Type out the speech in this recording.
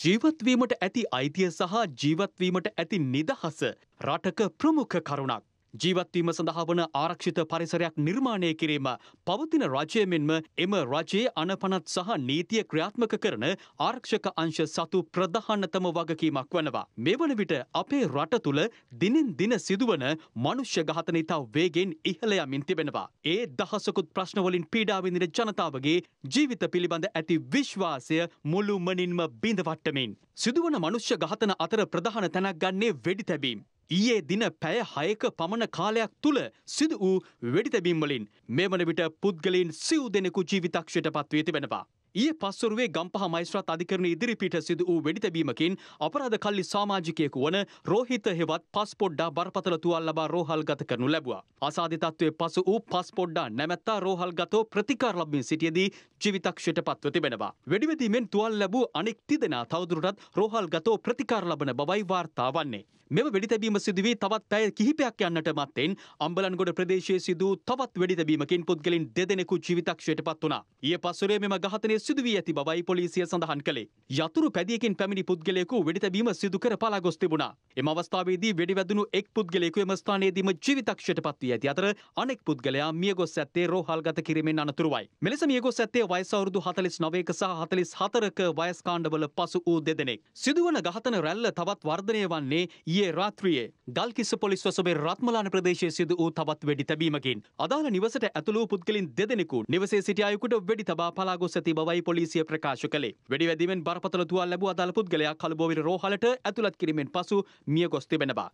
ජීවත්වීමට ඇති අයිතිය සහ ජීවත්වීමට ඇති නිදහස රටක ප්‍රමුඛ කරුණක්. ජීවත්වීම සඳහා වන ආරක්ෂිත පරිසරයක් නිර්මාණය කිරීම පවතින රජය මෙන්ම එම රජයේ අනපනත් සහ නීතිය ක්‍රියාත්මක කරන ආරක්ෂක අංශ සතු ප්‍රධානතම වගකීමක් වනවා. මේ වන විට අපේ රට තුළ දිනෙන් දින සිදුවන මනුෂ්‍ය ඝාතන ඉතා වේගෙන් ඉහළ යමින් තිබෙනවා. ඒ දහසකුත් ප්‍රශ්නවලින් පීඩා විඳින ජනතාවගේ ජීවිත පිළිබඳ ඇති විශ්වාසය මුළුමනින්ම බිඳවට්ටමින්. සිදුවන මනුෂ්‍ය ඝාතන අතර ප්‍රධාන තැනක් ගන්නේ වෙඩි තැබීම්. ඊයේ දින පැය 6ක පමණ කාලයක් තුල සිදු වූ වෙඩිතැබීම් වලින් මේ වන විට පුද්ගලයන් සිව් දෙනෙකු ජීවිතක්ෂයට පත්වී තිබෙනවා. ඊයේ පස්වරුවේ ගම්පහ මයිස්ත්‍රාත් අධිකරණ ඉදිරිපිට සිදු වූ වෙඩිතැබීමකින් අපරාධ කල්ලි සාමාජිකයෙකු වන රෝහිත හෙවත් පස්පොඩ්ඩා බරපතල තුවල් ලබා රෝහල් ගත කරනු ලැබවා. අසාධිතත්වය පසු වූ පස්පොඩ්ඩා නැමැත්තා රෝහල් ගතෝ ප්‍රතිකාර ලබමින් සිටියදී ජීවිතක්ෂයට පත්ව තිබෙනවා. වෙඩිවැදීමෙන් තුවල් ලැබූ අනෙක් තිදෙනා තවදුරටත් රෝහල් ගතෝ ප්‍රතිකාර ලබන බවයි වාර්තා වන්නේ. මෙම වෙඩිතැබීම සිදුවී තවත් පැය කිහිපයක් යන්නට මත්තෙන් අම්බලන්ගොඩ ප්‍රදේශයේ සිදු තවත් වෙඩිතැබීමකින් පුද්ගලින් දෙදෙනෙකු ජීවිතක්ෂයට පත් වුණා. ඊයේ පස්වරුවේ මෙම ඝාතනය සිදු වී ඇති බවයි පොලිසිය සඳහන් කළේ. යතුරු පැදියකින් පැමිණි පුද්ගලයෙකු වෙඩිතැබීම සිදු කර පලා ගොස් තිබුණා. එම අවස්ථාවේදී වෙඩි වැදුණු එක් පුද්ගලයෙකු එම ස්ථානයේදීම ජීවිතක්ෂයට පත් වී ඇති අතර අනෙක් පුද්ගලයා මිය ගොස් ඇත්තේ රෝහල්ගත කිරීමෙන් අනතුරුවයි. මෙලෙස මිය ගොස් ඇත්තේ වයස අවුරුදු 49ක සහ 44ක වයස් කාණ්ඩවල පසු වූ දෙදෙනෙක්. සිදුවන ඝාතන රැල්ල තවත් වර්ධනය වන්නේ ඊයේ රාත්‍රියේ ගල්කිස්ස පොලිස් වසමේ රත්මලාන ප්‍රදේශයේ සිදු වූ තවත් වෙඩි තැබීමකින් අදාළ නිවසට ඇතුළු පුද්ගලින් දෙදෙනෙකු නිවසේ සිටි අයෙකුට වෙඩි තබා පලා ගොස් ඇති බව බවයි පොලිසිය ප්‍රකාශ කළේ. වෙඩි වැදීමෙන් බරපතල තුවාල ලැබූ අදාළ පුද්ගලයා කළුබෝවිල රෝහලට ඇතුළත් කිරීමෙන් පසු මිය ගොස් තිබෙනවා.